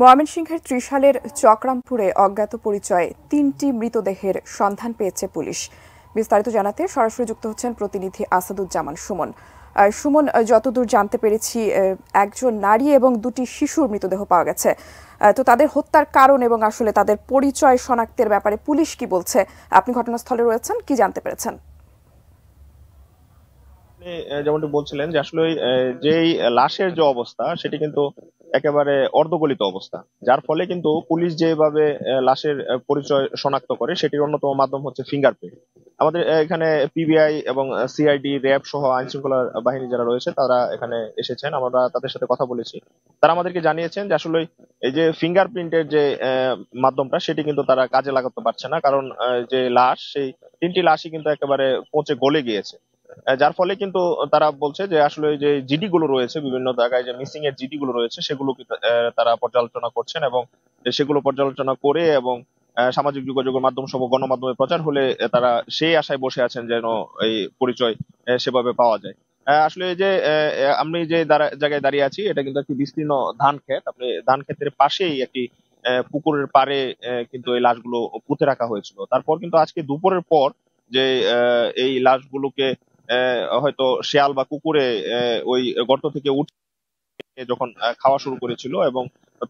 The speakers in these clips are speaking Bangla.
ময়মনসিংহের ত্রিশালের চক্রামপুরে অজ্ঞাত পরিচয়ে তিনটি মৃতদেহের সন্ধান পেয়েছে পুলিশ বিস্তারিত জানাতে সরাসরি যুক্ত হচ্ছেন প্রতিনিধি আসাদুজ্জামান সুমন সুমন যতদূর জানতে পেরেছি একজন নারী এবং দুটি শিশুর মৃতদেহ পাওয়া গেছে তো তাদের হত্যার কারণ এবং আসলে তাদের পরিচয় শনাক্তের ব্যাপারে পুলিশ কি বলছে আপনি ঘটনাস্থলে রয়েছেন কি জানতে পেরেছেন যেমনটি বলছিলেন যে আসলে যেই লাশের যে অবস্থা সেটি কিন্তু একেবারে অর্ধগলিত অবস্থা যার ফলে কিন্তু পুলিশ যেভাবে লাশের পরিচয় শনাক্ত করে সেটির অন্যতম মাধ্যম হচ্ছে ফিঙ্গারপ্রিন্ট আমাদের এখানে পিবিআই এবং সিআইডি র্যাব সহ আইন শৃঙ্খলা বাহিনী যারা রয়েছে তারা এখানে এসেছেন আমরা তাদের সাথে কথা বলেছি তারা আমাদেরকে জানিয়েছেন যে আসলে এই যে ফিঙ্গারপ্রিন্টের যে মাধ্যমটা সেটি কিন্তু তারা কাজে লাগাতে পারছে না কারণ যে লাশ সেই তিনটি লাশই কিন্তু একেবারে পচে গলে গিয়েছে যার ফলে কিন্তু তারা বলছে যে আসলে যে জিডি গুলো রয়েছে বিভিন্ন জায়গায় যে মিসিং এর জিডি গুলো রয়েছে সেগুলো তারা পর্যালোচনা করছেন এবং সেগুলো পর্যালোচনা করে এবং সামাজিক যোগাযোগের মাধ্যম সব গণমাধ্যমে প্রচার হলে তারা সেই আশায় বসে আছেন যেন এই পরিচয় সেভাবে পাওয়া যায় আসলে যে আমি যে জায়গায় দাঁড়িয়ে আছি এটা কিন্তু একটি বিস্তীর্ণ ধান ক্ষেত আপনি ধান ক্ষেতের পাশেই একটি পুকুরের পারে কিন্তু এই লাশগুলো পুঁতে রাখা হয়েছিল তারপর কিন্তু আজকে দুপুরের পর যে এই লাশগুলোকে হয়তো শেয়াল বা কুকুরে ওই গর্ত থেকে উঠে যখন খাওয়া শুরু করেছিল এবং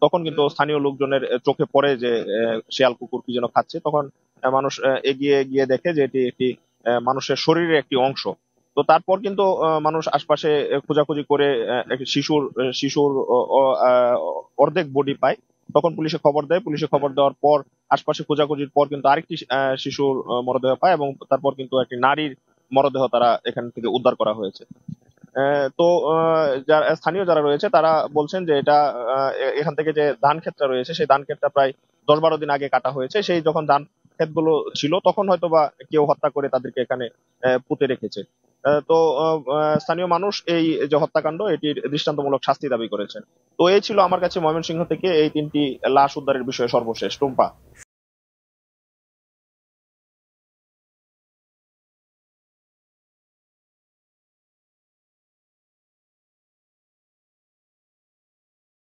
তখন কিন্তু স্থানীয় লোকজনের চোখে পড়ে যে শেয়াল কুকুর কি যেন খাচ্ছে তখন মানুষ এগিয়ে গিয়ে দেখে যে এটি একটি মানুষের শরীরের একটি অংশ তো তারপর কিন্তু মানুষ আশপাশে খোঁজাখুঁজি করে শিশুর শিশুর অর্ধেক বডি পায় তখন পুলিশে খবর দেয় পুলিশে খবর দেওয়ার পর আশপাশে খোঁজাখুঁজির পর কিন্তু আরেকটি শিশুর মরদেহ পায় এবং তারপর কিন্তু একটি নারীর মরদেহ তারা এখান থেকে উদ্ধার করা হয়েছে তো যারা স্থানীয় যারা রয়েছে তারা বলছেন যে এটা এখান থেকে যে ধান ক্ষেতটা রয়েছে সেই ধান ক্ষেতটা প্রায় দশ বারো দিন আগে কাটা হয়েছে সেই যখন ধান ক্ষেতগুলো ছিল তখন হয়তো বা কেউ হত্যা করে তাদেরকে এখানে পুঁতে রেখেছে তো স্থানীয় মানুষ এই যে হত্যাকাণ্ড এটির দৃষ্টান্তমূলক শাস্তি দাবি করেছেন তো এই ছিল আমার কাছে ময়মনসিংহ থেকে এই তিনটি লাশ উদ্ধারের বিষয়ে সর্বশেষ টুম্পা